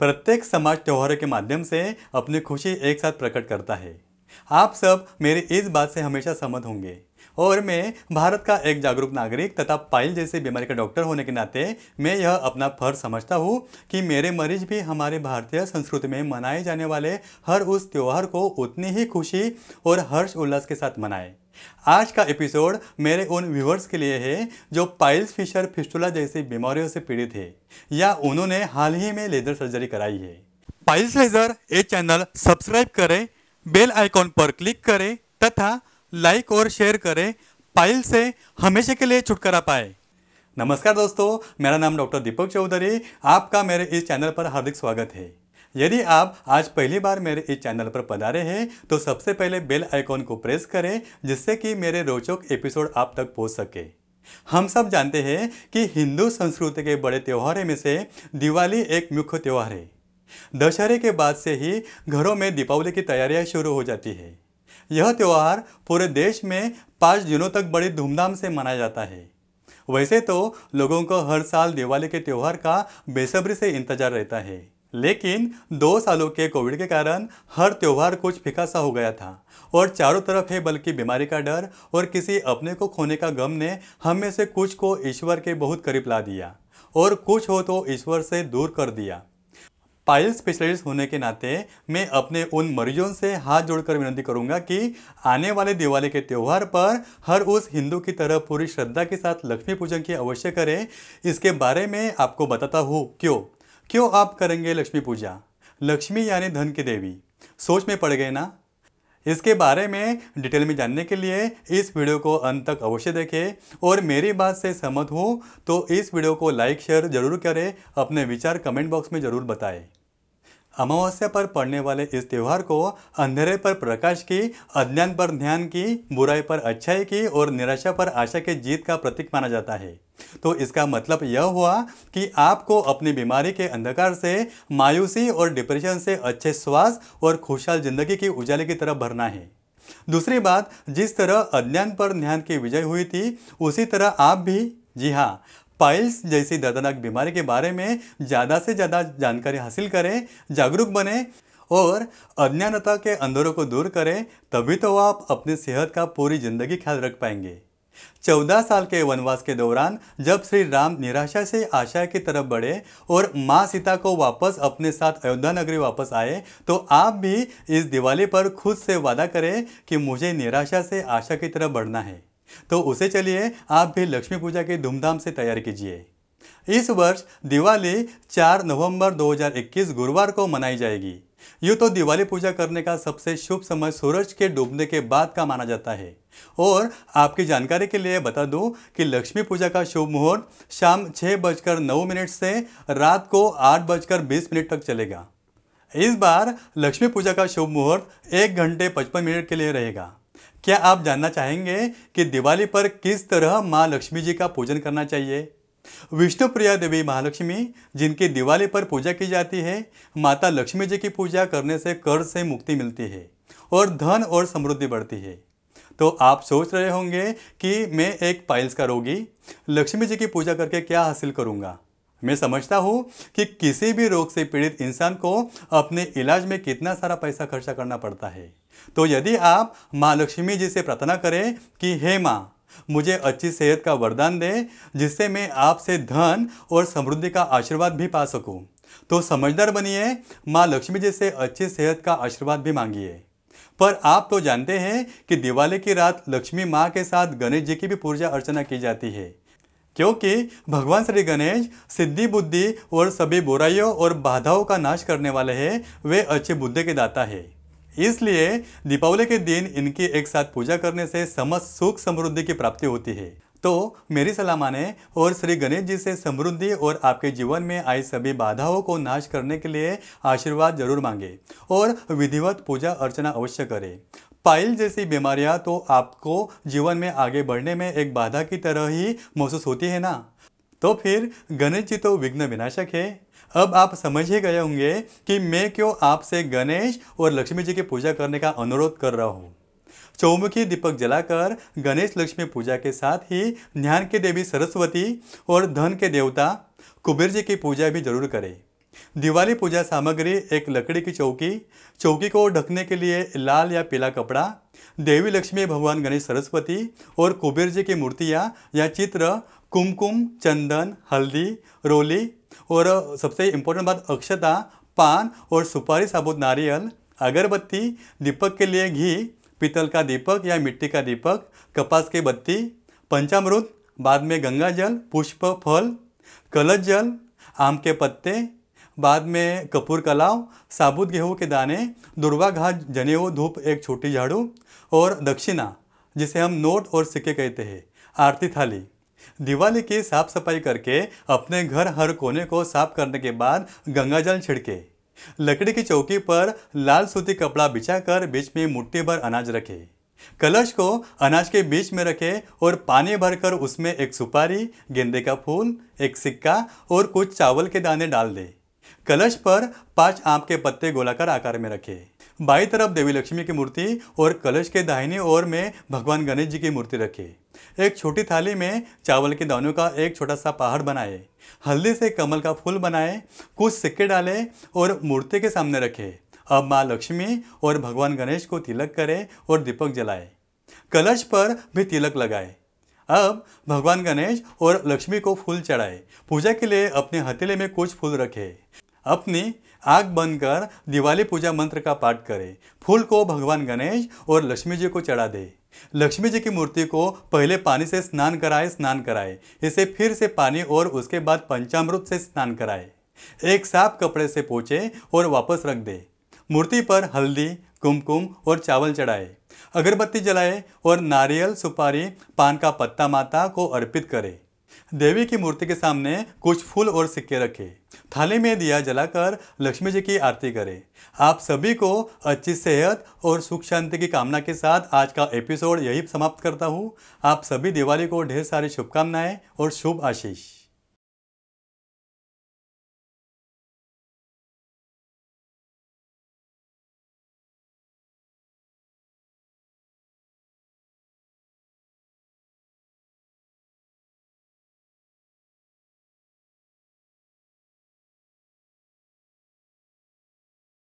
प्रत्येक समाज त्योहारों के माध्यम से अपनी खुशी एक साथ प्रकट करता है आप सब मेरी इस बात से हमेशा सहमत होंगे और मैं भारत का एक जागरूक नागरिक तथा पाइल जैसी बीमारी का डॉक्टर होने के नाते मैं यह अपना फर्ज समझता हूँ कि मेरे मरीज भी हमारे भारतीय संस्कृति में मनाए जाने वाले हर उस त्यौहार को उतनी ही खुशी और हर्ष उल्लास के साथ मनाएं आज का एपिसोड मेरे उन व्यूवर्स के लिए है जो पाइल्स फिशर फिस्टुला जैसी बीमारियों से पीड़ित है या उन्होंने हाल ही में लेजर सर्जरी कराई है पाइल्स लेजर ये चैनल सब्सक्राइब करें बेल आइकॉन पर क्लिक करें तथा लाइक और शेयर करें पाइल से हमेशा के लिए छुटकारा पाए नमस्कार दोस्तों मेरा नाम डॉक्टर दीपक चौधरी आपका मेरे इस चैनल पर हार्दिक स्वागत है यदि आप आज पहली बार मेरे इस चैनल पर पधारे हैं तो सबसे पहले बेल आइकॉन को प्रेस करें जिससे कि मेरे रोचक एपिसोड आप तक पहुंच सके हम सब जानते हैं कि हिंदू संस्कृति के बड़े त्योहारों में से दिवाली एक मुख्य त्यौहार है दशहरे के बाद से ही घरों में दीपावली की तैयारियां शुरू हो जाती है यह त्यौहार पूरे देश में पाँच दिनों तक बड़ी धूमधाम से मनाया जाता है वैसे तो लोगों को हर साल दिवाली के त्यौहार का बेसब्री से इंतजार रहता है लेकिन दो सालों के कोविड के कारण हर त्यौहार कुछ फीका सा हो गया था और चारों तरफ है बल्कि बीमारी का डर और किसी अपने को खोने का गम ने हम में से कुछ को ईश्वर के बहुत करीब ला दिया और कुछ हो तो ईश्वर से दूर कर दिया पायल स्पेशलिस्ट होने के नाते मैं अपने उन मरीजों से हाथ जोड़कर विनती करूंगा कि आने वाले दिवाली के त्यौहार पर हर उस हिंदू की तरह पूरी श्रद्धा के साथ लक्ष्मी पूजन की अवश्य करें इसके बारे में आपको बताता हूँ क्यों क्यों आप करेंगे लक्ष्मी पूजा लक्ष्मी यानी धन की देवी सोच में पड़ गए ना इसके बारे में डिटेल में जानने के लिए इस वीडियो को अंत तक अवश्य देखें और मेरी बात से सहमत हो तो इस वीडियो को लाइक शेयर जरूर करें अपने विचार कमेंट बॉक्स में ज़रूर बताएं अमावस्या पर पड़ने वाले इस त्यौहार को अंधेरे पर प्रकाश की अज्ञान पर ध्यान की बुराई पर अच्छाई की और निराशा पर आशा के जीत का प्रतीक माना जाता है तो इसका मतलब यह हुआ कि आपको अपनी बीमारी के अंधकार से मायूसी और डिप्रेशन से अच्छे स्वास्थ्य और खुशहाल जिंदगी की उजाले की तरफ भरना है दूसरी बात जिस तरह अज्ञान पर ध्यान की विजय हुई थी उसी तरह आप भी जी हाँ पाइल्स जैसी दर्दनाक बीमारी के बारे में ज़्यादा से ज़्यादा जानकारी हासिल करें जागरूक बने और अज्ञानता के अंधेरों को दूर करें तभी तो आप अपनी सेहत का पूरी ज़िंदगी ख्याल रख पाएंगे चौदह साल के वनवास के दौरान जब श्री राम निराशा से आशा की तरफ बढ़े और माँ सीता को वापस अपने साथ अयोध्या नगरी वापस आए तो आप भी इस दिवाली पर खुद से वादा करें कि मुझे निराशा से आशा की तरफ बढ़ना है तो उसे चलिए आप भी लक्ष्मी पूजा की धूमधाम से तैयारी कीजिए इस वर्ष दिवाली 4 नवंबर 2021 गुरुवार को मनाई जाएगी यूँ तो दिवाली पूजा करने का सबसे शुभ समय सूरज के डूबने के बाद का माना जाता है और आपकी जानकारी के लिए बता दूं कि लक्ष्मी पूजा का शुभ मुहूर्त शाम छः बजकर नौ मिनट से रात को आठ बजकर बीस मिनट तक चलेगा इस बार लक्ष्मी पूजा का शुभ मुहूर्त एक घंटे पचपन मिनट के लिए रहेगा क्या आप जानना चाहेंगे कि दिवाली पर किस तरह माँ लक्ष्मी जी का पूजन करना चाहिए विष्णु प्रिया देवी महालक्ष्मी जिनकी दिवाली पर पूजा की जाती है माता लक्ष्मी जी की पूजा करने से कर्ज से मुक्ति मिलती है और धन और समृद्धि बढ़ती है तो आप सोच रहे होंगे कि मैं एक पाइल्स का रोगी लक्ष्मी जी की पूजा करके क्या हासिल करूँगा मैं समझता हूँ कि किसी भी रोग से पीड़ित इंसान को अपने इलाज में कितना सारा पैसा खर्चा करना पड़ता है तो यदि आप माँ लक्ष्मी जी से प्रार्थना करें कि हे माँ मुझे अच्छी सेहत का वरदान दें जिससे मैं आपसे धन और समृद्धि का आशीर्वाद भी पा सकूं तो समझदार बनिए माँ लक्ष्मी जी से अच्छी सेहत का आशीर्वाद भी मांगिए पर आप तो जानते हैं कि दिवाली की रात लक्ष्मी माँ के साथ गणेश जी की भी पूजा अर्चना की जाती है क्योंकि भगवान श्री गणेश सिद्धि बुद्धि और सभी बुराइयों और बाधाओं का नाश करने वाले हैं वे अच्छे बुद्धि के दाता है इसलिए दीपावली के दिन इनकी एक साथ पूजा करने से समस्त सुख समृद्धि की प्राप्ति होती है तो मेरी सलाह माने और श्री गणेश जी से समृद्धि और आपके जीवन में आई सभी बाधाओं को नाश करने के लिए आशीर्वाद जरूर मांगे और विधिवत पूजा अर्चना अवश्य करें पाइल जैसी बीमारियां तो आपको जीवन में आगे बढ़ने में एक बाधा की तरह ही महसूस होती है ना तो फिर गणेश जी तो विघ्न विनाशक है अब आप समझ ही गए होंगे कि मैं क्यों आपसे गणेश और लक्ष्मी जी की पूजा करने का अनुरोध कर रहा हूँ चौमुखी दीपक जलाकर गणेश लक्ष्मी पूजा के साथ ही ज्ञान के देवी सरस्वती और धन के देवता कुबेर जी की पूजा भी जरूर करें दिवाली पूजा सामग्री एक लकड़ी की चौकी चौकी को ढकने के लिए लाल या पीला कपड़ा देवी लक्ष्मी भगवान गणेश सरस्वती और कुबेर जी की मूर्तियाँ या चित्र कुमकुम चंदन हल्दी रोली और सबसे इम्पोर्टेंट बात अक्षता पान और सुपारी साबुत नारियल अगरबत्ती दीपक के लिए घी पीतल का दीपक या मिट्टी का दीपक कपास की बत्ती पंचामृत बाद में गंगा जल पुष्प फल कलश जल आम के पत्ते बाद में कपूर कलाव साबुत गेहूँ के दाने दुर्वा घास जने हुए धूप एक छोटी झाड़ू और दक्षिणा जिसे हम नोट और सिक्के कहते हैं आरती थाली दिवाली की साफ सफाई करके अपने घर हर कोने को साफ करने के बाद गंगा जल छिड़के लकड़ी की चौकी पर लाल सूती कपड़ा बिछाकर बीच में मुट्ठी भर अनाज रखे कलश को अनाज के बीच में रखें और पानी भरकर उसमें एक सुपारी गेंदे का फूल एक सिक्का और कुछ चावल के दाने डाल दे कलश पर पांच आम के पत्ते गोलाकार आकार में रखें बाई तरफ देवी लक्ष्मी की मूर्ति और कलश के दाहिनी ओर में भगवान गणेश जी की मूर्ति रखें एक छोटी थाली में चावल के दानों का एक छोटा सा पहाड़ बनाए हल्दी से कमल का फूल बनाए कुछ सिक्के डाले और मूर्ति के सामने रखे अब माँ लक्ष्मी और भगवान गणेश को तिलक करें और दीपक जलाए कलश पर भी तिलक लगाए अब भगवान गणेश और लक्ष्मी को फूल चढ़ाए पूजा के लिए अपने हथेले में कुछ फूल रखे अपनी आग बंद कर दिवाली पूजा मंत्र का पाठ करें फूल को भगवान गणेश और लक्ष्मी जी को चढ़ा दें लक्ष्मी जी की मूर्ति को पहले पानी से स्नान कराए स्नान कराए इसे फिर से पानी और उसके बाद पंचामृत से स्नान कराए एक साफ कपड़े से पोछे और वापस रख दे मूर्ति पर हल्दी कुमकुम और चावल चढ़ाए अगरबत्ती जलाए और नारियल सुपारी पान का पत्ता माता को अर्पित करें देवी की मूर्ति के सामने कुछ फूल और सिक्के रखे थाली में दिया जलाकर लक्ष्मी जी की आरती करें आप सभी को अच्छी सेहत और सुख शांति की कामना के साथ आज का एपिसोड यही समाप्त करता हूँ आप सभी दिवाली को ढेर सारी शुभकामनाएं और शुभ आशीष